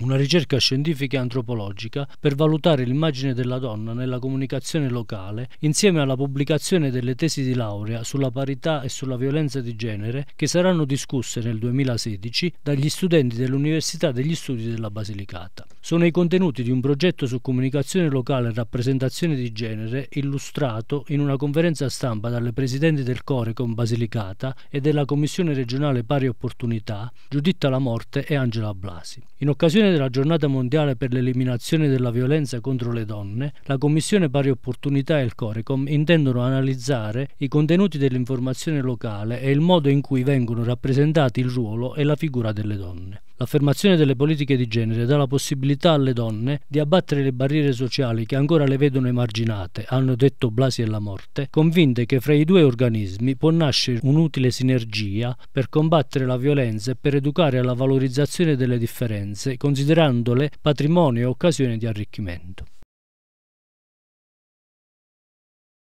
una ricerca scientifica e antropologica per valutare l'immagine della donna nella comunicazione locale, insieme alla pubblicazione delle tesi di laurea sulla parità e sulla violenza di genere che saranno discusse nel 2016 dagli studenti dell'Università degli Studi della Basilicata sono i contenuti di un progetto su comunicazione locale e rappresentazione di genere illustrato in una conferenza stampa dalle presidenti del Corecom Basilicata e della Commissione regionale pari opportunità Giuditta Lamorte e Angela Blasi. In occasione della giornata mondiale per l'eliminazione della violenza contro le donne, la Commissione pari opportunità e il Corecom intendono analizzare i contenuti dell'informazione locale e il modo in cui vengono rappresentati il ruolo e la figura delle donne. L'affermazione delle politiche di genere dà la possibilità alle donne di abbattere le barriere sociali che ancora le vedono emarginate, hanno detto Blasi e la Morte, convinte che fra i due organismi può nascere un'utile sinergia per combattere la violenza e per educare alla valorizzazione delle differenze, considerandole patrimonio e occasione di arricchimento.